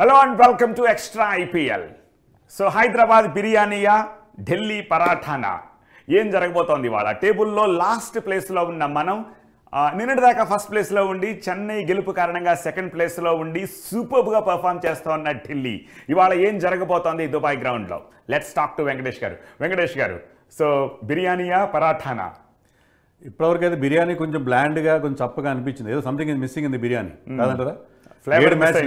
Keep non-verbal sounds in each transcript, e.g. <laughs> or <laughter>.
Hello and welcome to extra IPL so Hyderabad బిర్యానీయా ఢిల్లీ పరాఠానా ఏం జరగబోతోంది ఇవాళ టేబుల్లో లాస్ట్ ప్లేస్లో ఉన్న మనం నిన్నటిదాకా ఫస్ట్ ప్లేస్లో ఉండి చెన్నై గెలుపు కారణంగా సెకండ్ ప్లేస్లో ఉండి సూపర్గా పర్ఫామ్ చేస్తూ ఉన్న ఢిల్లీ ఇవాళ ఏం జరగబోతోంది దుబాయ్ గ్రౌండ్లో లెట్స్ టాక్ టు వెంకటేష్ గారు వెంకటేష్ గారు సో బిర్యానీయా పరాఠానా ఇప్పటివరకు అయితే బిర్యానీ కొంచెం బ్లాండ్గా కొంచెం చప్పగా అనిపించింది ఏదో సంథింగ్ ఇది missing in the biryani hmm. కాదంటారా ఏడు మ్యాచ్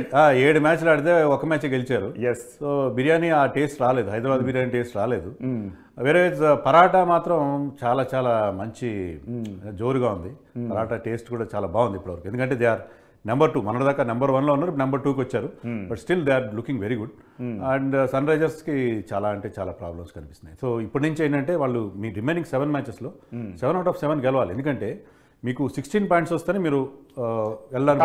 ఏడు మ్యాచ్లు ఆడితే ఒక మ్యాచ్ గెలిచారు ఎస్ సో బిర్యానీ ఆ టేస్ట్ రాలేదు హైదరాబాద్ hmm. బిర్యానీ టేస్ట్ రాలేదు hmm. వేరే పరాటా మాత్రం చాలా చాలా మంచి hmm. జోరుగా ఉంది పరాటా టేస్ట్ కూడా చాలా బాగుంది ఇప్పటివరకు ఎందుకంటే దే ఆర్ నెంబర్ టూ మన దాకా నెంబర్ వన్లో ఉన్నారు నెంబర్ టూకి వచ్చారు but still they are looking very good and సన్ రైజర్స్కి చాలా అంటే చాలా ప్రాబ్లమ్స్ కనిపిస్తున్నాయి సో ఇప్పటి నుంచి ఏంటంటే వాళ్ళు మీ రిమైనింగ్ సెవెన్ మ్యాచెస్లో సెవెన్ అవుట్ ఆఫ్ సెవెన్ గెలవాలి ఎందుకంటే మీకు సిక్స్టీన్ పాయింట్స్ వస్తేనే మీరు uh, వెళ్ళాలి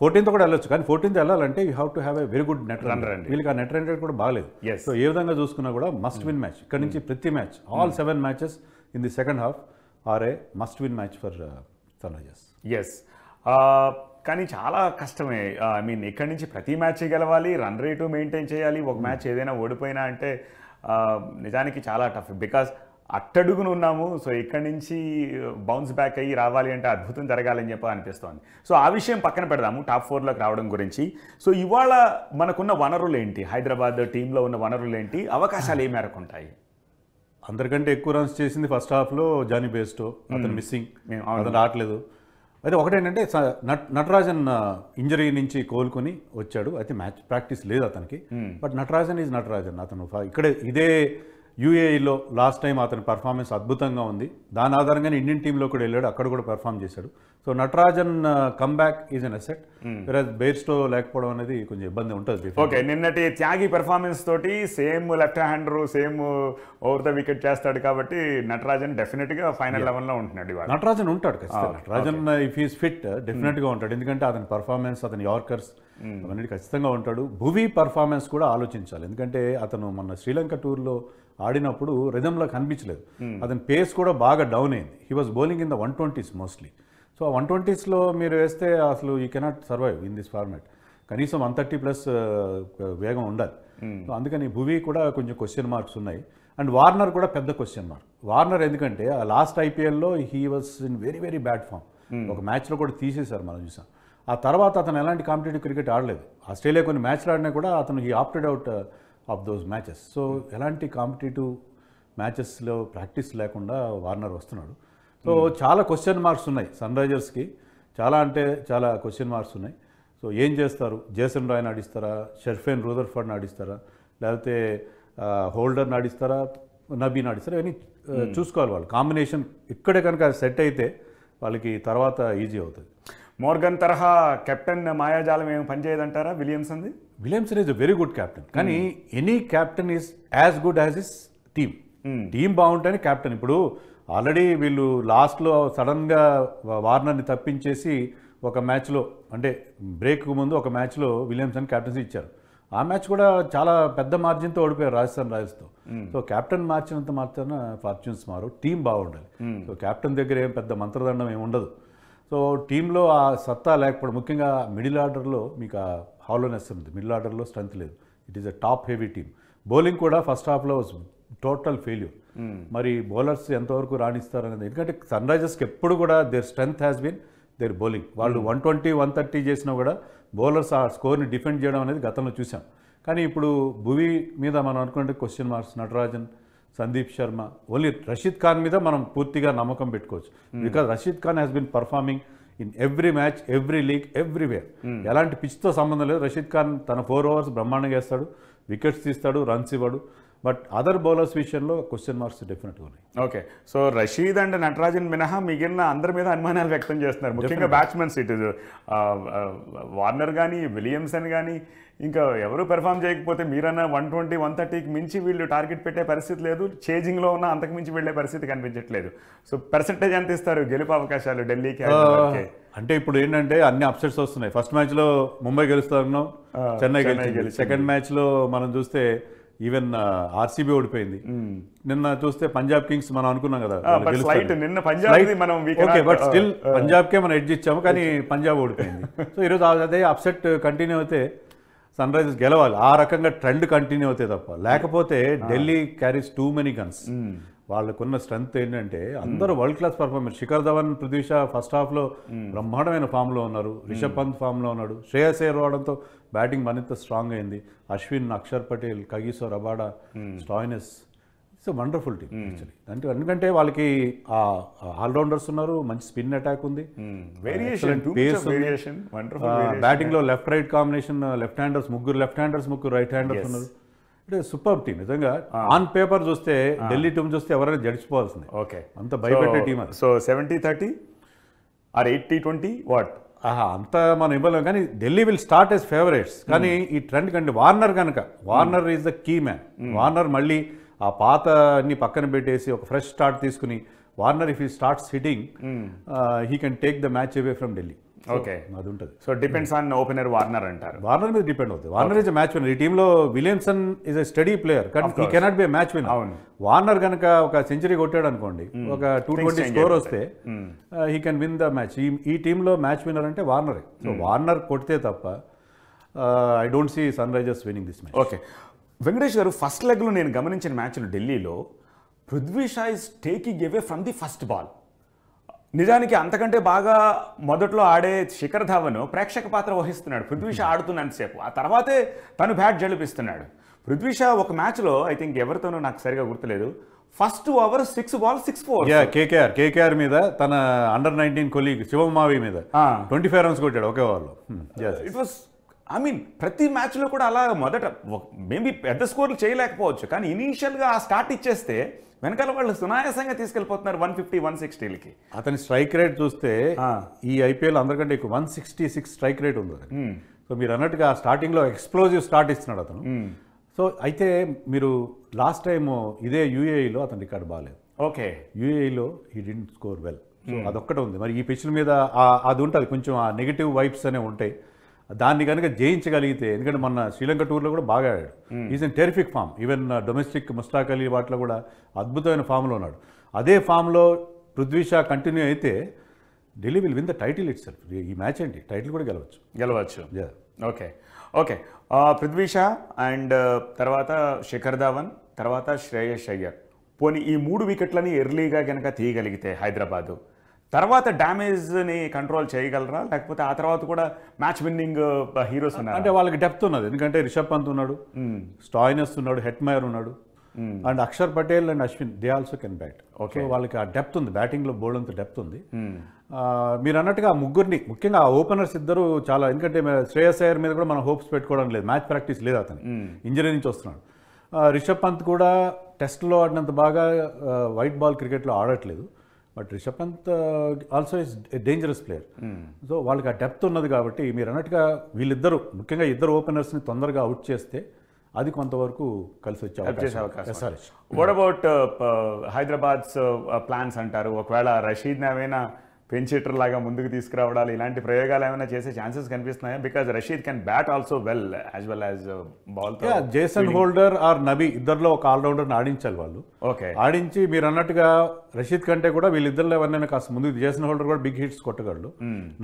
ఫోర్టీన్త్ కూడా వెళ్ళొచ్చు కానీ ఫోర్టీన్త్ వెళ్ళాలంటే you have to have a very good net runner అండి వీళ్ళకి ఆ నెట్ రన్ రేట్ కూడా బాగాలేదు సో ఏ విధంగా చూసుకున్నా కూడా మస్ట్ విన్ మ్యాచ్ ఇక్కడ నుంచి hmm. ప్రతి match all seven matches in the second half are a must win match for Sunrisers yes కానీ చాలా కష్టమే ఐ uh, మీన్ ఇక్కడి నుంచి ప్రతి మ్యాచ్ గెలవాలి రన్ రేటు మెయింటైన్ చేయాలి ఒక మ్యాచ్ hmm. ఏదైనా ఓడిపోయినా అంటే uh, నిజానికి చాలా టఫ్ బికాస్ అట్టడుగును ఉన్నాము సో ఇక్కడి నుంచి బౌన్స్ uh, బ్యాక్ అయ్యి రావాలి అంటే అద్భుతం జరగాలని చెప్పి అనిపిస్తోంది సో ఆ విషయం పక్కన పెడదాము టాప్ ఫోర్లోకి రావడం గురించి సో ఇవాళ మనకున్న వనరులు ఏంటి హైదరాబాద్ టీంలో ఉన్న వనరులు ఏంటి అవకాశాలు ఏ మేరకు ఉంటాయి అందరికంటే ఎక్కువ రన్స్ చేసింది ఫస్ట్ హాఫ్లో జానీ బేస్టో అతను మిస్సింగ్ అతను రావట్లేదు అయితే ఒకటేంటంటే నట్ నటరాజన్ ఇంజరీ uh, నుంచి కోలుకొని వచ్చాడు అయితే మ్యాచ్ ప్రాక్టీస్ లేదు అతనికి బట్ నటరాజన్ ఈజ్ నటరాజన్ అతను ఇక్కడే ఇదే యూఏఈలో లాస్ట్ టైం అతని పర్ఫార్మెన్స్ అద్భుతంగా ఉంది దాని ఆధారంగానే ఇండియన్ టీంలో కూడా వెళ్ళాడు అక్కడ కూడా పర్ఫామ్ చేశాడు so Natarajan comeback is an asset స్టో లేకపోవడం అనేది కొంచెం ఇబ్బంది ఉంటుంది ఓకే నిన్నటి త్యాగి పెర్ఫార్మెన్స్ తోటి same left hander same over the wicket చేస్తాడు కాబట్టి నటరాజన్ డెఫినెట్ గా ఫైనల్ లెవెన్ లో ఉంటున్నాడు నటరాజన్ ఉంటాడు Natarajan if is fit definite గా ఉంటాడు ఎందుకంటే అతని పర్ఫార్మెన్స్ అతని యార్కర్స్ hmm. అవన్నీ ఖచ్చితంగా ఉంటాడు భువి పర్ఫార్మెన్స్ కూడా ఆలోచించాలి ఎందుకంటే అతను మొన్న శ్రీలంక టూర్లో ఆడినప్పుడు రిధంలో కనిపించలేదు hmm. అతని పేస్ కూడా బాగా డౌన్ అయింది he was bowling in the one twenties mostly so ఆ వన్ ట్వంటీస్లో మీరు వేస్తే అసలు you cannot survive in this format కనీసం వన్ థర్టీ ప్లస్ వేగం ఉండాలి hmm. అందుకని భువి కూడా కొంచెం క్వశ్చన్ మార్క్స్ ఉన్నాయి అండ్ వార్నర్ కూడా పెద్ద క్వశ్చన్ మార్క్ వార్నర్ ఎందుకంటే ఆ లాస్ట్ ఐపీఎల్లో he was in very very bad form ఒక మ్యాచ్లో కూడా తీసేశారు మనం చూసాం ఆ తర్వాత అతను ఎలాంటి కాంపిటేటివ్ క్రికెట్ ఆడలేదు ఆస్ట్రేలియా కొన్ని మ్యాచ్లు ఆడినా కూడా అతను he opted out of those matches so ఎలాంటి కాంపిటేటివ్ మ్యాచెస్లో ప్రాక్టీస్ లేకుండా వార్నర్ వస్తున్నాడు సో hmm. చాలా క్వశ్చన్ మార్క్స్ ఉన్నాయి సన్ రైజర్స్కి చాలా అంటే చాలా క్వశ్చన్ మార్క్స్ ఉన్నాయి సో ఏం చేస్తారు జేసన్ రాయ్ ఆడిస్తారా షెర్ఫెన్ రూదర్ఫర్డ్ ఆడిస్తారా లేకపోతే హోల్డర్ ఆడిస్తారా నబీని ఆడిస్తారా అని hmm. చూసుకోవాలి వాళ్ళు కాంబినేషన్ ఇక్కడే కనుక సెట్ అయితే వాళ్ళకి తర్వాత ఈజీ అవుతుంది మోర్గన్ తరహా కెప్టెన్ మాయాజాలం ఏమి పనిచేయదంటారా అంది Williamson is a very good captain కానీ hmm. Any captain is as good as his team hmm. Team బాగుంటేనే కెప్టెన్ ఇప్పుడు ఆల్రెడీ వీళ్ళు లాస్ట్లో సడన్గా వార్నర్ని తప్పించేసి ఒక మ్యాచ్లో అంటే బ్రేక్ ముందు ఒక మ్యాచ్లో విలియమ్సన్ క్యాప్టెన్సీ ఇచ్చారు ఆ మ్యాచ్ కూడా చాలా పెద్ద మార్జిన్తో ఓడిపోయారు రాజస్థాన్ రాయల్స్తో hmm. సో కెప్టెన్ మార్చినంత మాత్రాన ఫార్చ్యూన్స్ మారు టీం బాగుండాలి సో కెప్టెన్ దగ్గర ఏం పెద్ద మంత్రదండం ఏమి ఉండదు సో టీంలో ఆ సత్తా లేకపోవడం ముఖ్యంగా మిడిల్ ఆర్డర్లో మీకు హాలోనెస్ ఉంది మిడిల్ ఆర్డర్లో స్ట్రెంత్ లేదు it is a top heavy team bowling కూడా ఫస్ట్ హాఫ్లో టోటల్ ఫెయిల్యూర్ మరి బౌలర్స్ ఎంతవరకు రాణిస్తారు అనేది ఎందుకంటే సన్ రైజర్స్కి ఎప్పుడు కూడా their strength has been their bowling వాళ్ళు వన్ ట్వంటీ వన్ థర్టీ చేసినా కూడా బౌలర్స్ ఆ స్కోర్ని డిఫెండ్ చేయడం అనేది గతంలో చూసాం కానీ ఇప్పుడు భువి మీద మనం అనుకుంటే question marks Natarajan Sandeep Sharma only Rashid Khan మీద మనం పూర్తిగా నమ్మకం పెట్టుకోవచ్చు because hmm. Rashid Khan has been performing in every match every league everywhere ఎలాంటి పిచ్తో సంబంధం లేదు రషీద్ ఖాన్ తన ఫోర్ ఓవర్స్ బ్రహ్మాండంగా వేస్తాడు వికెట్స్ తీస్తాడు రన్స్ ఇవ్వడు బట్ అదర్ బౌలర్స్ విషయంలో క్వశ్చన్ మార్క్స్ డెఫినెట్గా ఉన్నాయి okay so Rashid and Natarajan మినహా మిగిలిన అందరి మీద అనుమానాలు వ్యక్తం చేస్తున్నారు ముఖ్యంగా బ్యాట్స్మెన్స్ ఇస్ వార్నర్ కానీ విలియమ్సన్ కానీ ఇంకా ఎవరు పెర్ఫామ్ చేయకపోతే మీరన్నా వన్ ట్వంటీ వన్ థర్టీకి మించి వీళ్ళు టార్గెట్ పెట్టే పరిస్థితి లేదు చేజింగ్లో ఉన్న అంతకు మించి వెళ్ళే పరిస్థితి కనిపించట్లేదు సో పర్సంటేజ్ ఎంత ఇస్తారు గెలుపు అవకాశాలు ఢిల్లీకి అంటే ఇప్పుడు ఏంటంటే అన్ని అప్సెట్స్ వస్తున్నాయి ఫస్ట్ మ్యాచ్లో ముంబై గెలుస్తాను చెన్నై గెలిచి సెకండ్ మ్యాచ్లో మనం చూస్తే ఈవెన్ ఆర్సీబీ ఓడిపోయింది hmm. నిన్న చూస్తే పంజాబ్ కింగ్స్ మనం అనుకున్నాం కదా నిన్న పంజాబ్ మనం ఓకే బట్ స్టిల్ పంజాబ్కే మనం ఎడ్జ్ ఇచ్చాము కానీ పంజాబ్ ఓడిపోయింది సో <laughs> ఈరోజు అదే అప్సెట్ కంటిన్యూ అయితే సన్ రైజర్స్ గెలవాలి ఆ రకంగా ట్రెండ్ కంటిన్యూ అవుతాయి తప్ప లేకపోతే Delhi carries too many guns వాళ్ళకున్న స్ట్రెంగ్త్ ఏంటంటే అందరూ world class performance Shikhar Dhawan Prithvi first half లో బ్రహ్మాండమైన ఫామ్ లో ఉన్నారు రిషబ్ పంత్ ఫామ్ లో ఉన్నాడు శ్రేయస్ ఏర్ రావడంతో బ్యాటింగ్ మరింత స్ట్రాంగ్ అయింది Ashwin Axar Patel Kagiso Rabada Stoinis it's wonderful team actually hmm. అంటే ఎందుకంటే వాళ్ళకి ఆల్రౌండర్స్ ఉన్నారు మంచి స్పిన్ అటాక్ ఉంది బ్యాటింగ్ hmm. లో left right combination left handers ముగ్గురు లెఫ్ట్ హ్యాండర్స్ ముగ్గురు రైట్ హ్యాండర్స్ ఉన్నారు అంటే సూపర్ టీమ్ నిజంగా ఆన్ పేపర్ చూస్తే ఢిల్లీ టీం చూస్తే ఎవరైనా జడిచిపోవాల్సింది ఓకే అంత భయపెట్టే team so seventy thirty or eighty twenty what అంత మనం ఇవ్వలేం కానీ Delhi will start yes favourites కానీ hmm. ఈ ట్రెండ్ కంటే వార్నర్ కనుక Warner is the key man Warner మళ్ళీ ఆ పాత అన్ని పక్కన పెట్టేసి ఒక ఫ్రెష్ స్టార్ట్ తీసుకుని Warner hmm. uh, if he start hitting he can take the match away from Delhi okay అది ఉంటుంది so depends on opener Warner అంటారు వార్నర్ మీద డిపెండ్ అవుతుంది వార్నర్ ఇస్ మ్యాచ్ విన్నర్ ఈ టీంలో Williamson is a steady player కానీ he cannot be match win అవును Warner కనుక ఒక సెంచరీ కొట్టాడు అనుకోండి hmm. ఒక టూ ట్వంటీ స్కోర్ వస్తే he can win the match ఈ ఈ టీంలో మ్యాచ్ విన్నర్ అంటే వార్నరే సో వార్నర్ కొడితే తప్ప I don't see Sunrisers winning this match okay Venkatesh garu first లెగ్లో నేను గమనించిన మ్యాచ్లు ఢిల్లీలో Prithvi Shaw is taking away from the first ball నిజానికి అంతకంటే బాగా మొదట్లో ఆడే శిఖర్ ధావన్ ప్రేక్షక పాత్ర వహిస్తున్నాడు పృథ్వీ షా ఆడుతున్నంతసేపు ఆ తర్వాతే తను బ్యాట్ జలిపిస్తున్నాడు పృథ్వీ షా ఒక మ్యాచ్లో ఐ థింక్ ఎవరితోనూ నాకు సరిగా గుర్తులేదు first over six ball six four KKR KKR మీద తన అండర్ నైన్టీన్ కొలీగ్ శివమావి మీద ట్వంటీ ఫైవ్ రన్స్ కొట్టాడు ఒకే ఓవర్లో ఇట్ వాస్ ఐ మీన్ ప్రతి మ్యాచ్లో కూడా అలా మొదట మేబీ పెద్ద స్కోర్లు చేయలేకపోవచ్చు కానీ ఇనీషియల్గా ఆ స్టార్ట్ ఇచ్చేస్తే వెనకాల వాళ్ళు సునాయాసంగా తీసుకెళ్ళిపోతున్నారు వన్ ఫిఫ్టీ వన్ సిక్స్టీలకి అతని స్ట్రైక్ రేట్ చూస్తే ఈ ఐపీఎల్ అందరికంటే ఎక్కువ one sixty six strike rate ఉంది సో hmm. మీరు అన్నట్టుగా స్టార్టింగ్లో ఎక్స్ప్లోజివ్ స్టార్ట్ ఇస్తున్నాడు అతను సో hmm. అయితే మీరు లాస్ట్ టైం ఇదే యూఏఈలో e అతని రికార్డు బాగాలేదు ఓకే యూఏఈలో హీ డింట్ స్కోర్ వెల్ అదొక్కటే ఉంది మరి ఈ పిచ్ల మీద అది ఉంటుంది కొంచెం ఆ నెగిటివ్ వైబ్స్ అనే ఉంటాయి దాన్ని కనుక జయించగలిగితే ఎందుకంటే మన శ్రీలంక టూర్లో కూడా బాగా ఆడాడు is in terrific form even domestic Mushtaq Ali వాటిలో కూడా అద్భుతమైన ఫామ్లో ఉన్నాడు అదే ఫామ్లో పృథ్వీషా కంటిన్యూ అయితే Delhi will win the title it self ఈ మ్యాచ్ ఏంటి టైటిల్ కూడా గెలవచ్చు గెలవచ్చు ఓకే ఓకే పృథ్వీషా అండ్ తర్వాత శిఖర్ ధావన్ తర్వాత శ్రేయస్ అయ్యర్ పోనీ ఈ మూడు వికెట్లని ఎర్లీగా కనుక తీయగలిగితే హైదరాబాదు తర్వాత డ్యామేజ్ని కంట్రోల్ చేయగలరా లేకపోతే ఆ తర్వాత కూడా మ్యాచ్ విన్నింగ్ హీరోస్ ఉన్నారు అంటే వాళ్ళకి డెప్త్ ఉన్నది ఎందుకంటే రిషబ్ పంత్ ఉన్నాడు స్టాయినస్ ఉన్నాడు హెట్ మైర్ ఉన్నాడు and Axar Patel and Ashwin they also can bat okay వాళ్ళకి ఆ డెప్త్ ఉంది బ్యాటింగ్లో బోల్డ్ అంత డెప్త్ ఉంది మీరు అన్నట్టుగా ఆ ముగ్గురిని ముఖ్యంగా ఆ ఓపెనర్స్ ఇద్దరు చాలా ఎందుకంటే శ్రేయస్ అయ్యర్ మీద కూడా మనం హోప్స్ పెట్టుకోవడం లేదు మ్యాచ్ ప్రాక్టీస్ లేదు అతను ఇంజరీ నుంచి వస్తున్నాడు రిషబ్ పంత్ కూడా టెస్ట్లో ఆడినంత బాగా వైట్ బాల్ క్రికెట్లో ఆడట్లేదు but Rishabh Pant also is dangerous player so వాళ్ళకి ఆ డెప్త్ ఉన్నది కాబట్టి మీరు అన్నట్టుగా వీళ్ళిద్దరు ముఖ్యంగా ఇద్దరు ఓపెనర్స్ని తొందరగా అవుట్ చేస్తే అది కొంతవరకు కలిసి వచ్చే అవకాశం వాట్ అబౌట్ హైదరాబాద్స్ ప్లాన్స్ అంటారు ఒకవేళ రషీద్ ఏమైనా పెంచేటర్ లాగా ముందుకు తీసుకురావడాలి ఇలాంటి ప్రయోగాలు ఏమైనా చేసే ఛాన్సెస్ కనిపిస్తున్నాయా because Rashid can bat also well as well as ball Jason Holder or Nabi ఇద్దరులో ఒక ఆల్రౌండర్ని ఆడించాలి వాళ్ళు ఓకే ఆడించి మీరు అన్నట్టుగా రషీద్ కంటే కూడా వీళ్ళిద్దరిలో ఎవరినైనా కాస్త ముందు చేసిన హోల్డర్ కూడా బిగ్ హిట్స్ కొట్టగలడు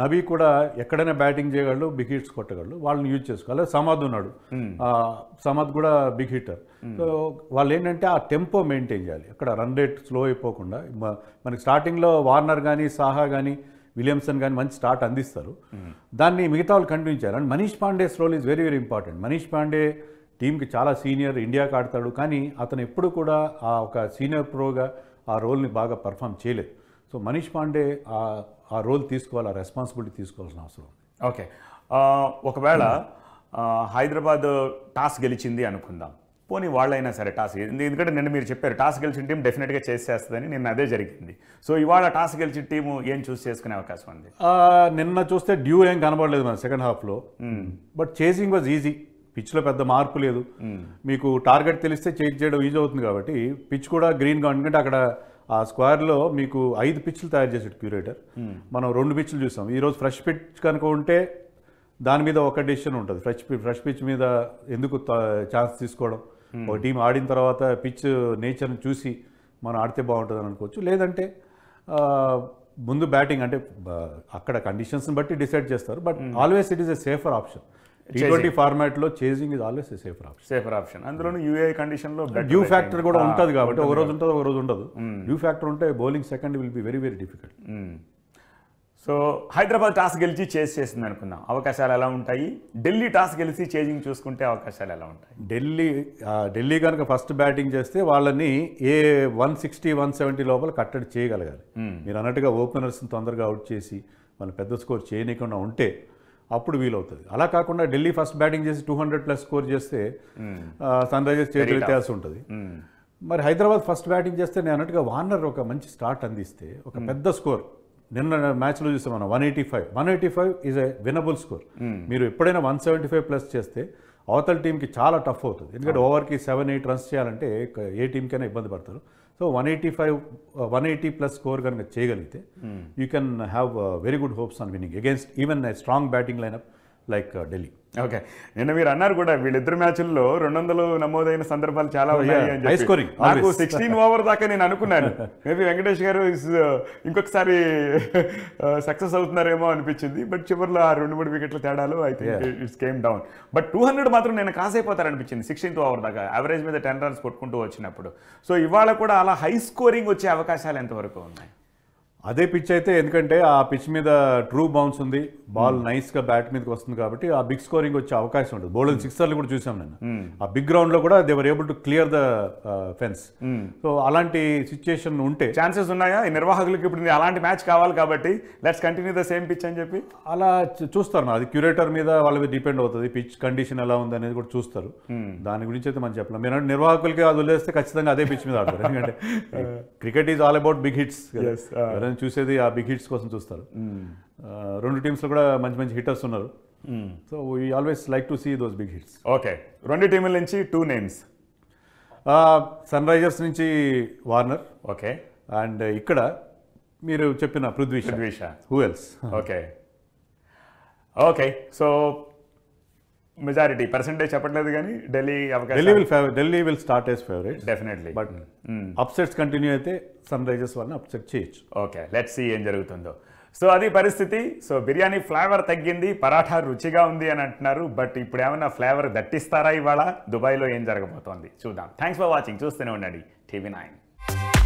నబీ కూడా ఎక్కడైనా బ్యాటింగ్ చేయగలడు బిగ్ హిట్స్ కొట్టగలడు వాళ్ళని యూజ్ చేసుకోవాలి సమాద్ ఉన్నాడు సమాద్ కూడా బిగ్ హిట్టర్ సో వాళ్ళు ఏంటంటే ఆ టెంపో మెయింటైన్ చేయాలి అక్కడ రన్ రేట్ స్లో అయిపోకుండా మనకి స్టార్టింగ్లో వార్నర్ కానీ సాహా కానీ విలియమ్సన్ కానీ మంచి స్టార్ట్ అందిస్తారు దాన్ని మిగతా వాళ్ళు కంటిన్యూ చేయాలి అండ్ మనీష్ పాండే స్లోల్ is very very important Manish Pandey టీంకి చాలా సీనియర్ ఇండియాకి ఆడతాడు కానీ అతను ఎప్పుడు కూడా ఆ ఒక సీనియర్ ప్రోగా ఆ రోల్ని బాగా పర్ఫామ్ చేయలేదు సో మనీష్ పాండే ఆ రోల్ తీసుకోవాలి ఆ రెస్పాన్సిబిలిటీ తీసుకోవాల్సిన అవసరం ఓకే ఒకవేళ హైదరాబాద్ టాస్ గెలిచింది అనుకుందాం పోనీ వాళ్ళైనా సరే టాస్ ఎందుకంటే నిన్న మీరు చెప్పారు టాస్ గెలిచిన టీం డెఫినెట్గా చేసేస్తుందని నిన్న అదే జరిగింది సో ఇవాళ టాస్ గెలిచిన టీము ఏం చూస్ చేసుకునే అవకాశం ఉంది నిన్న చూస్తే డ్యూ ఏం కనబడలేదు మన సెకండ్ హాఫ్లో బట్ చేసింగ్ వాజ్ ఈజీ పిచ్లో పెద్ద మార్పు లేదు మీకు టార్గెట్ తెలిస్తే చేంజ్ చేయడం ఈజీ అవుతుంది కాబట్టి పిచ్ కూడా గ్రీన్గా ఎందుకంటే అక్కడ ఆ స్క్వేర్లో మీకు ఐదు పిచ్లు తయారు చేసాడు క్యూరేటర్ మనం రెండు పిచ్లు చూసాం ఈరోజు ఫ్రెష్ పిచ్ కనుక ఉంటే దాని మీద ఒక డెసిషన్ ఉంటుంది ఫ్రెష్ ఫ్రెష్ పిచ్ మీద ఎందుకు ఛాన్స్ తీసుకోవడం ఒక టీం ఆడిన తర్వాత పిచ్ నేచర్ని చూసి మనం ఆడితే బాగుంటుంది అనుకోవచ్చు లేదంటే ముందు బ్యాటింగ్ అంటే అక్కడ కండిషన్స్ని బట్టి డిసైడ్ చేస్తారు but always it is a safer option T twenty format లో chasing is always safer option safer option అందులోనూ యూఏ కండిషన్ లో డ్యూ ఫ్యాక్టర్ కూడా ఉంటుంది కాబట్టి ఒక రోజు ఉంటుంది ఒక రోజు ఉండదు డ్యూ ఫ్యాక్టర్ hmm. ఉంటే bowling second will be very very difficult so Hyderabad toss గెలిచి చేజ్ చేసింది అనుకుందాం అవకాశాలు ఎలా ఉంటాయి ఢిల్లీ టాస్ గెలిచి చేజింగ్ చూసుకుంటే అవకాశాలు ఎలా ఉంటాయి ఢిల్లీ ఢిల్లీ కనుక ఫస్ట్ బ్యాటింగ్ చేస్తే వాళ్ళని ఏ వన్ సిక్స్టీ వన్ సెవెంటీ లోపల కట్టడి చేయగలగాలి hmm. మీరు అన్నట్టుగా ఓపెనర్స్ని తొందరగా అవుట్ చేసి వాళ్ళు పెద్ద స్కోర్ చేయనీయకుండా ఉంటే అప్పుడు వీలవుతుంది అలా కాకుండా ఢిల్లీ ఫస్ట్ బ్యాటింగ్ చేసి టూ హండ్రెడ్ ప్లస్ స్కోర్ చేస్తే సన్ రైజర్స్ చేతులు ఎత్తేయాల్సి ఉంటుంది మరి హైదరాబాద్ ఫస్ట్ బ్యాటింగ్ చేస్తే నేను అన్నట్టుగా వార్నర్ ఒక మంచి స్టార్ట్ అందిస్తే ఒక పెద్ద స్కోర్ నిన్న మ్యాచ్లో చూసాం మనం one eighty five one eighty five is a winnable score మీరు ఎప్పుడైనా వన్ సెవెంటీ ఫైవ్ ప్లస్ చేస్తే అవతల టీంకి చాలా టఫ్ అవుతుంది ఎందుకంటే ఓవర్కి సెవెన్ ఎయిట్ రన్స్ చేయాలంటే ఏ టీంకైనా ఇబ్బంది పడతారు so one eighty five one eighty plus score కనుక చేయగలిగితే you can have very good hopes on winning against even strong batting lineup like uh, Delhi okay నిన్న మీరు అన్నారు కూడా వీళ్ళిద్దరు మ్యాచ్ల్లో రెండు వందలు నమోదైన సందర్భాలు చాలా ఉన్నాయి నాకు సిక్స్టీన్ ఓవర్ దాకా నేను అనుకున్నాను మేబీ వెంకటేష్ గారు uh, ఇంకొకసారి సక్సెస్ <laughs> uh, అవుతున్నారేమో అనిపించింది బట్ చివరిలో ఆ రెండు మూడు వికెట్ల తేడాలు అయితే it's came down but two hundred మాత్రం నేను కాసేపోతారనిపించింది సిక్స్టీన్త్ ఓవర్ దాకా యావరేజ్ మీద టెన్ రన్స్ కొట్టుకుంటూ వచ్చినప్పుడు సో ఇవాళ కూడా అలా హై స్కోరింగ్ వచ్చే అవకాశాలు ఎంతవరకు ఉన్నాయి అదే పిచ్ అయితే ఎందుకంటే ఆ పిచ్ మీద ట్రూ బౌన్స్ ఉంది బాల్ నైస్గా బ్యాట్ మీదకి వస్తుంది కాబట్టి ఆ బిగ్ స్కోరింగ్ వచ్చే అవకాశం ఉంటుంది బౌలింగ్ సిక్సర్లు hmm. కూడా చూసాం నేను hmm. ఆ బిగ్ గ్రౌండ్ లో కూడా they were able to clear the fence so అలాంటి సిచ్యుయేషన్ ఉంటే ఛాన్సెస్ ఉన్నాయా ఈ నిర్వాహకులకి ఇప్పుడు అలాంటి మ్యాచ్ కావాలి కాబట్టి let's continue the same pitch అని చెప్పి అలా చూస్తారు అది క్యూరేటర్ మీద వాళ్ళ మీద డిపెండ్ అవుతుంది పిచ్ కండిషన్ ఎలా ఉంది అనేది కూడా చూస్తారు hmm. దాని గురించి అయితే మనం చెప్పలేము మీరు నిర్వాహకులకి అది వదిలేస్తే ఖచ్చితంగా అదే పిచ్ మీద ఆడతారు ఎందుకంటే cricket is all about big hits నేను చూసేది ఆ బిగ్ హిట్స్ కోసం చూస్తారు hmm. రెండు టీమ్స్లో కూడా మంచి మంచి హిట్టర్స్ ఉన్నారు so we always like to see those big hits okay రెండు టీముల నుంచి టూ నేమ్స్ సన్ రైజర్స్ నుంచి వార్నర్ ఓకే అండ్ ఇక్కడ మీరు చెప్పిన Prithvi Prithvi who else okay okay so majority percentage చెప్పట్లేదు కానీ ఢిల్లీ అవకాశం Delhi will Delhi will start as favourite definitely but upsets continue అయితే సన్ రైజర్స్ వల్ల అప్సెట్ చేయొచ్చు ఓకే లెట్స్ సీ ఏం జరుగుతుందో సో అది పరిస్థితి సో బిర్యానీ ఫ్లేవర్ తగ్గింది పరాఠా రుచిగా ఉంది అని అంటున్నారు బట్ ఇప్పుడు ఏమైనా ఫ్లేవర్ దట్టిస్తారా ఇవాళ దుబాయ్లో ఏం జరగబోతోంది చూద్దాం థ్యాంక్స్ ఫర్ వాచింగ్ చూస్తూనే ఉండండి టీవీ నైన్